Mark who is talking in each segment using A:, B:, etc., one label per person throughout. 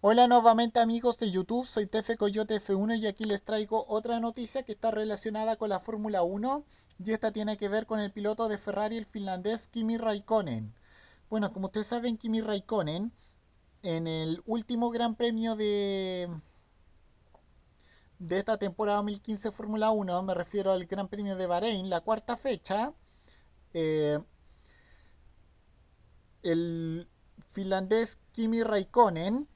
A: Hola nuevamente amigos de YouTube, soy Tefe Coyote F1 y aquí les traigo otra noticia que está relacionada con la Fórmula 1 y esta tiene que ver con el piloto de Ferrari, el finlandés Kimi Raikkonen. Bueno, como ustedes saben, Kimi Raikkonen en el último gran premio de, de esta temporada 2015 Fórmula 1, me refiero al gran premio de Bahrein, la cuarta fecha, eh, el finlandés Kimi Raikkonen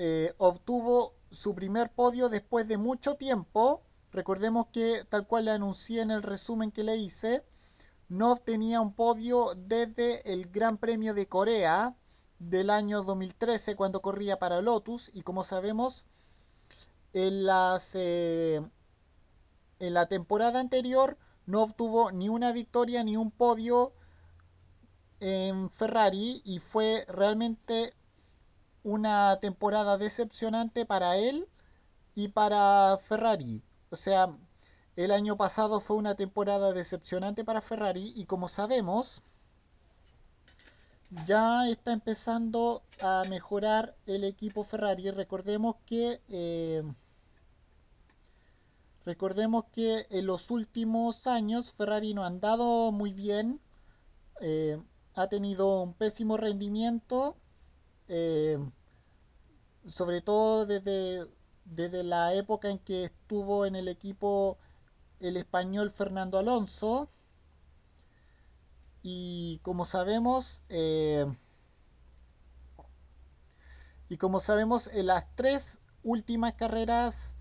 A: eh, obtuvo su primer podio después de mucho tiempo. Recordemos que, tal cual le anuncié en el resumen que le hice, no obtenía un podio desde el Gran Premio de Corea del año 2013 cuando corría para Lotus y como sabemos en, las, eh, en la temporada anterior no obtuvo ni una victoria ni un podio en Ferrari y fue realmente una temporada decepcionante para él y para Ferrari. O sea, el año pasado fue una temporada decepcionante para Ferrari y como sabemos, ya está empezando a mejorar el equipo Ferrari. Recordemos que... Eh, recordemos que en los últimos años Ferrari no ha andado muy bien, eh, ha tenido un pésimo rendimiento, eh, sobre todo desde, la época en que estuvo en el equipo el español Fernando Alonso. Y como sabemos, eh, y como sabemos, en las tres últimas carreras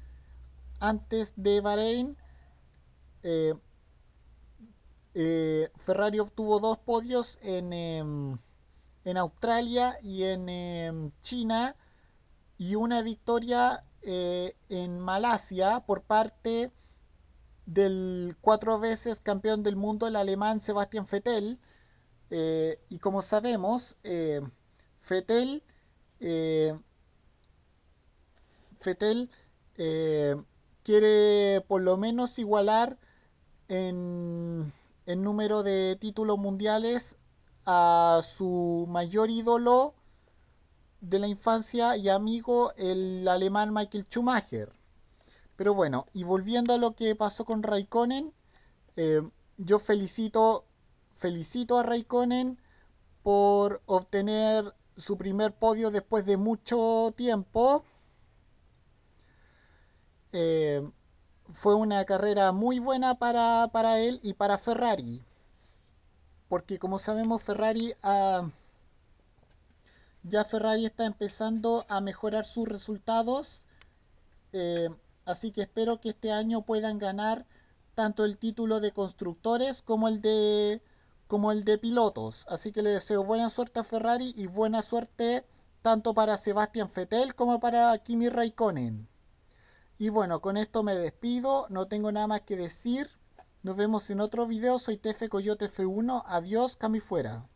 A: antes de Bahrein, eh, eh, Ferrari obtuvo dos podios en, em, en Australia y en em, China y una victoria eh, en Malasia por parte del cuatro veces campeón del mundo, el alemán Sebastian Vettel. Eh, y como sabemos, Fettel eh, Vettel, quiere por lo menos igualar en, en número de títulos mundiales a su mayor ídolo de la infancia y amigo el alemán Michael Schumacher. Pero bueno, y volviendo a lo que pasó con Raikkonen, eh, yo felicito, felicito a Raikkonen por obtener su primer podio después de mucho tiempo. Eh, fue una carrera muy buena para, para, él y para Ferrari. Porque como sabemos, Ferrari ha... Ah, ya Ferrari está empezando a mejorar sus resultados. Eh, así que espero que este año puedan ganar tanto el título de constructores como el de como el de pilotos. Así que le deseo buena suerte a Ferrari y buena suerte tanto para Sebastián Fettel como para Kimi Raikkonen. Y bueno, con esto me despido, no tengo nada más que decir. Nos vemos en otro video, soy Tefe Coyote F1, adiós, Cami fuera.